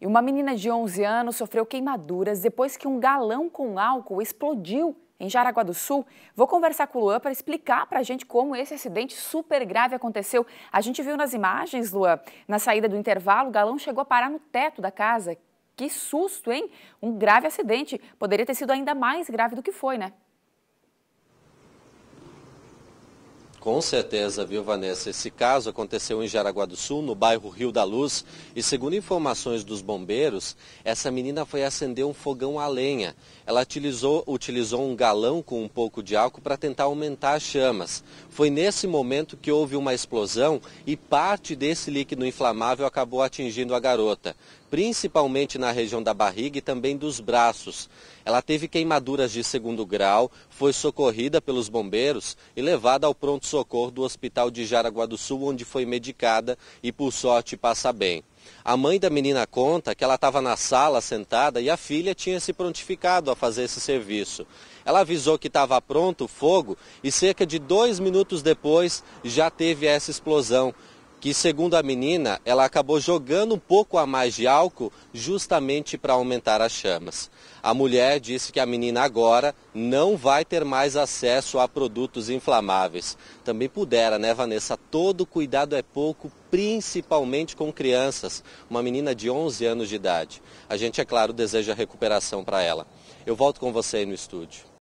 E uma menina de 11 anos sofreu queimaduras depois que um galão com álcool explodiu em Jaraguá do Sul. Vou conversar com o Luan para explicar para a gente como esse acidente super grave aconteceu. A gente viu nas imagens, Luan, na saída do intervalo, o galão chegou a parar no teto da casa. Que susto, hein? Um grave acidente. Poderia ter sido ainda mais grave do que foi, né? Com certeza, viu, Vanessa? Esse caso aconteceu em Jaraguá do Sul, no bairro Rio da Luz, e segundo informações dos bombeiros, essa menina foi acender um fogão a lenha. Ela utilizou, utilizou um galão com um pouco de álcool para tentar aumentar as chamas. Foi nesse momento que houve uma explosão e parte desse líquido inflamável acabou atingindo a garota principalmente na região da barriga e também dos braços. Ela teve queimaduras de segundo grau, foi socorrida pelos bombeiros e levada ao pronto pronto-socorro do hospital de Jaraguá do Sul, onde foi medicada e, por sorte, passa bem. A mãe da menina conta que ela estava na sala sentada e a filha tinha se prontificado a fazer esse serviço. Ela avisou que estava pronto o fogo e cerca de dois minutos depois já teve essa explosão que, segundo a menina, ela acabou jogando um pouco a mais de álcool justamente para aumentar as chamas. A mulher disse que a menina agora não vai ter mais acesso a produtos inflamáveis. Também pudera, né, Vanessa? Todo cuidado é pouco, principalmente com crianças. Uma menina de 11 anos de idade. A gente, é claro, deseja recuperação para ela. Eu volto com você aí no estúdio.